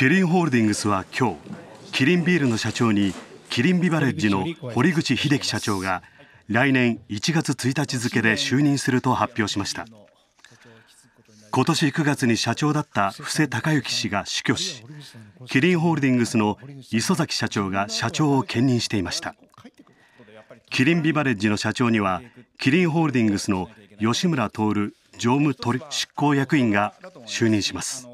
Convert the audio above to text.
キリンホールディングスは今日、キリンビールの社長にキリンビバレッジの堀口秀樹社長が来年1月1日付で就任すると発表しました。今年9月に社長だった布施孝之氏が死去し、キリンホールディングスの磯崎社長が社長を兼任していました。キリンビバレッジの社長には、キリンホールディングスの吉村徹常務執行役員が就任します。